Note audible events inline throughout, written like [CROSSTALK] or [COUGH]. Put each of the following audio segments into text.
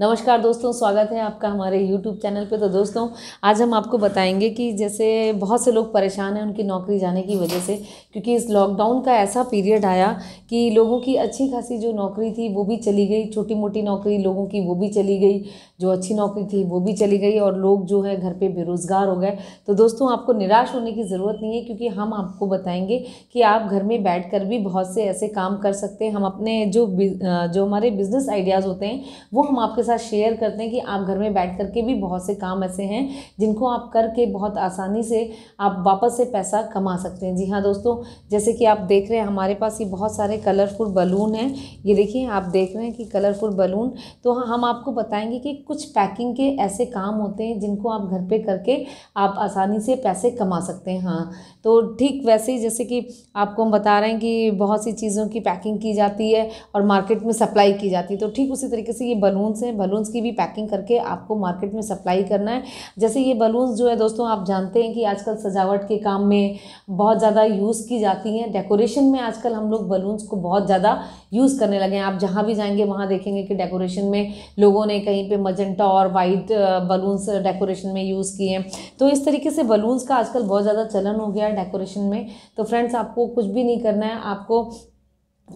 नमस्कार दोस्तों स्वागत है आपका हमारे YouTube चैनल पे तो दोस्तों आज हम आपको बताएंगे कि जैसे बहुत से लोग परेशान हैं उनकी नौकरी जाने की वजह से क्योंकि इस लॉकडाउन का ऐसा पीरियड आया कि लोगों की अच्छी खासी जो नौकरी थी वो भी चली गई छोटी मोटी नौकरी लोगों की वो भी चली गई जो अच्छी नौकरी थी वो भी चली गई और लोग जो है घर पर बेरोज़गार हो गए तो दोस्तों आपको निराश होने की ज़रूरत नहीं है क्योंकि हम आपको बताएँगे कि आप घर में बैठ कर भी बहुत से ऐसे काम कर सकते हैं हम अपने जो जो हमारे बिज़नेस आइडियाज़ होते हैं वो हम आपके साथ शेयर करते हैं कि आप घर में बैठ करके भी बहुत से काम ऐसे हैं जिनको आप करके बहुत आसानी से आप वापस से पैसा कमा सकते हैं जी हाँ दोस्तों जैसे कि आप देख रहे हैं हमारे पास ये बहुत सारे कलरफुल बलून हैं ये देखिए आप देख रहे हैं कि कलरफुल बलून तो हाँ, हम आपको बताएंगे कि कुछ पैकिंग के ऐसे काम होते हैं जिनको आप घर पर करके आप आसानी से पैसे कमा सकते हैं हाँ तो ठीक वैसे ही जैसे कि आपको हम बता रहे हैं कि बहुत सी चीज़ों की पैकिंग की जाती है और मार्केट में सप्लाई की जाती है तो ठीक उसी तरीके से ये बलून्स हैं बलून्स की भी पैकिंग करके आपको मार्केट में सप्लाई करना है जैसे ये बलून्स जो है दोस्तों आप जानते हैं कि आजकल सजावट के काम में बहुत ज़्यादा यूज़ की जाती हैं डेकोरेशन में आजकल हम लोग बलून्स को बहुत ज़्यादा यूज़ करने लगे हैं आप जहाँ भी जाएंगे वहाँ देखेंगे कि डेकोरेशन में लोगों ने कहीं पर मजेंटा और वाइट बलून्स डेकोरेशन में यूज़ किए हैं तो इस तरीके से बलून्स का आजकल बहुत ज़्यादा चलन हो गया है डेकोरेशन में तो फ्रेंड्स आपको कुछ भी नहीं करना है आपको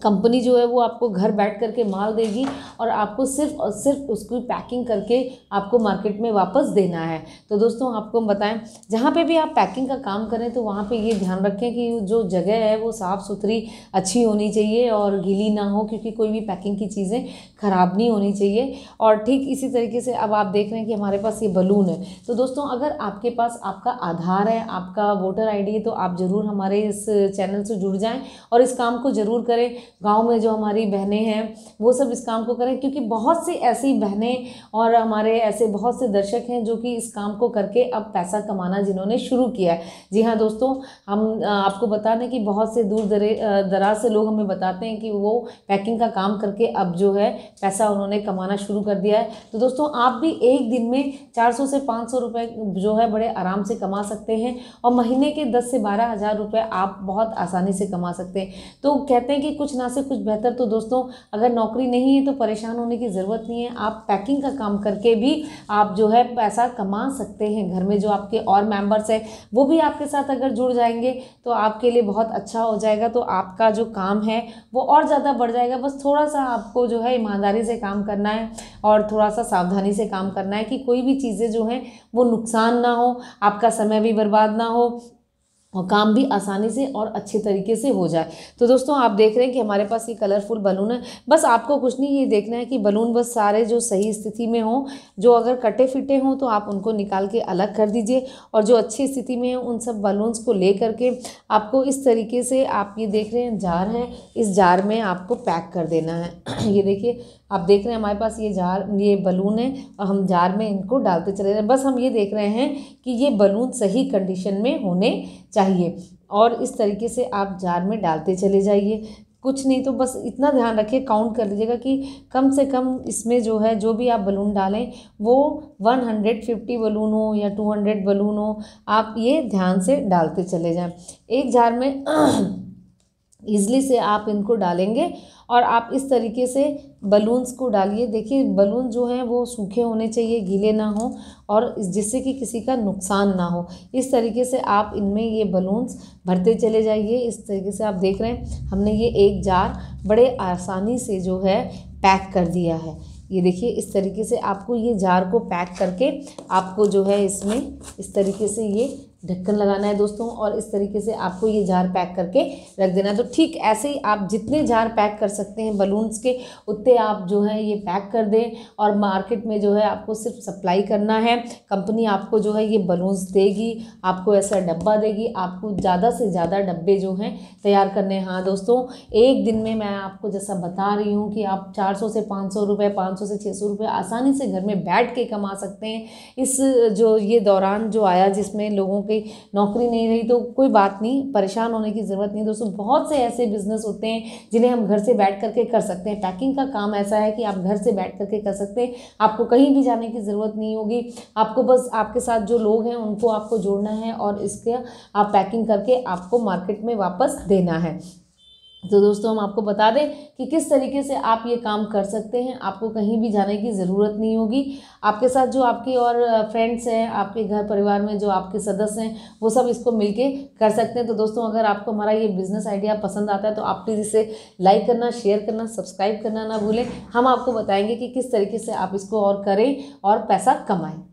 कंपनी जो है वो आपको घर बैठ कर के माल देगी और आपको सिर्फ और सिर्फ उसकी पैकिंग करके आपको मार्केट में वापस देना है तो दोस्तों आपको हम बताएं जहाँ पे भी आप पैकिंग का काम करें तो वहाँ पे ये ध्यान रखें कि जो जगह है वो साफ़ सुथरी अच्छी होनी चाहिए और गीली ना हो क्योंकि कोई भी पैकिंग की चीज़ें ख़राब नहीं होनी चाहिए और ठीक इसी तरीके से अब आप देख रहे हैं कि हमारे पास ये बलून है तो दोस्तों अगर आपके पास आपका आधार है आपका वोटर आई है तो आप ज़रूर हमारे इस चैनल से जुड़ जाएँ और इस काम को ज़रूर करें गांव में जो हमारी बहनें हैं वो सब इस काम को करें क्योंकि बहुत सी ऐसी बहनें और हमारे ऐसे बहुत से दर्शक हैं जो कि इस काम को करके अब पैसा कमाना जिन्होंने शुरू किया है जी हाँ दोस्तों हम आपको बता दें कि बहुत से दूर दरे दराज से लोग हमें बताते हैं कि वो पैकिंग का काम करके अब जो है पैसा उन्होंने कमाना शुरू कर दिया है तो दोस्तों आप भी एक दिन में चार से पाँच रुपए जो है बड़े आराम से कमा सकते हैं और महीने के दस से बारह हज़ार रुपये आप बहुत आसानी से कमा सकते हैं तो कहते हैं कि कुछ कुछ ना से कुछ बेहतर तो दोस्तों अगर नौकरी नहीं है तो परेशान होने की ज़रूरत नहीं है आप पैकिंग का काम करके भी आप जो है पैसा कमा सकते हैं घर में जो आपके और मेम्बर्स हैं वो भी आपके साथ अगर जुड़ जाएंगे तो आपके लिए बहुत अच्छा हो जाएगा तो आपका जो काम है वो और ज़्यादा बढ़ जाएगा बस थोड़ा सा आपको जो है ईमानदारी से काम करना है और थोड़ा सा सावधानी से काम करना है कि कोई भी चीज़ें जो हैं वो नुकसान ना हो आपका समय भी बर्बाद ना हो और काम भी आसानी से और अच्छे तरीके से हो जाए तो दोस्तों आप देख रहे हैं कि हमारे पास ये कलरफुल बलून है बस आपको कुछ नहीं ये देखना है कि बलून बस सारे जो सही स्थिति में हों जो अगर कटे फिटे हों तो आप उनको निकाल के अलग कर दीजिए और जो अच्छी स्थिति में हैं उन सब बलून्स को ले करके आपको इस तरीके से आप ये देख रहे हैं जार है इस जार में आपको पैक कर देना है [CLEARS THROAT] ये देखिए आप देख रहे हैं हमारे पास ये जार ये बलून है और हम जार में इनको डालते चले रहे बस हम ये देख रहे हैं कि ये बलून सही कंडीशन में होने चाहिए और इस तरीके से आप जार में डालते चले जाइए कुछ नहीं तो बस इतना ध्यान रखिए काउंट कर लीजिएगा कि कम से कम इसमें जो है जो भी आप बलून डालें वो वन हंड्रेड फिफ्टी बलून हो या टू हंड्रेड बलून हो आप ये ध्यान से डालते चले जाएं एक जार में [CLEARS THROAT] ईजली से आप इनको डालेंगे और आप इस तरीके से बलून्स को डालिए देखिए बलून जो हैं वो सूखे होने चाहिए गीले ना हो और जिससे कि किसी का नुकसान ना हो इस तरीके से आप इनमें ये बलून्स भरते चले जाइए इस तरीके से आप देख रहे हैं हमने ये एक जार बड़े आसानी से जो है पैक कर दिया है ये देखिए इस तरीके से आपको ये जार को पैक करके आपको जो है इसमें इस तरीके से ये ढक्कन लगाना है दोस्तों और इस तरीके से आपको ये जार पैक करके रख देना है तो ठीक ऐसे ही आप जितने जार पैक कर सकते हैं बलून्स के उतने आप जो है ये पैक कर दें और मार्केट में जो है आपको सिर्फ सप्लाई करना है कंपनी आपको जो है ये बलून्स देगी आपको ऐसा डब्बा देगी आपको ज़्यादा से ज़्यादा डब्बे जो हैं तैयार करने हाँ दोस्तों एक दिन में मैं आपको जैसा बता रही हूँ कि आप चार सौ से पाँच सौ रुपये पाँच सौ से छः सौ रुपये आसानी से घर में बैठ के कमा सकते हैं इस जो ये दौरान जो आया जिसमें लोगों के कहीं नौकरी नहीं रही तो कोई बात नहीं परेशान होने की ज़रूरत नहीं दोस्तों बहुत से ऐसे बिजनेस होते हैं जिन्हें हम घर से बैठ करके कर सकते हैं पैकिंग का काम ऐसा है कि आप घर से बैठ करके कर सकते हैं आपको कहीं भी जाने की ज़रूरत नहीं होगी आपको बस आपके साथ जो लोग हैं उनको आपको जोड़ना है और इसके आप पैकिंग करके आपको मार्केट में वापस देना है तो दोस्तों हम आपको बता दें कि किस तरीके से आप ये काम कर सकते हैं आपको कहीं भी जाने की ज़रूरत नहीं होगी आपके साथ जो आपके और फ्रेंड्स हैं आपके घर परिवार में जो आपके सदस्य हैं वो सब इसको मिलके कर सकते हैं तो दोस्तों अगर आपको हमारा ये बिज़नेस आइडिया पसंद आता है तो आप प्लीज़ इसे लाइक करना शेयर करना सब्सक्राइब करना ना भूलें हम आपको बताएंगे कि किस तरीके से आप इसको और करें और पैसा कमाएँ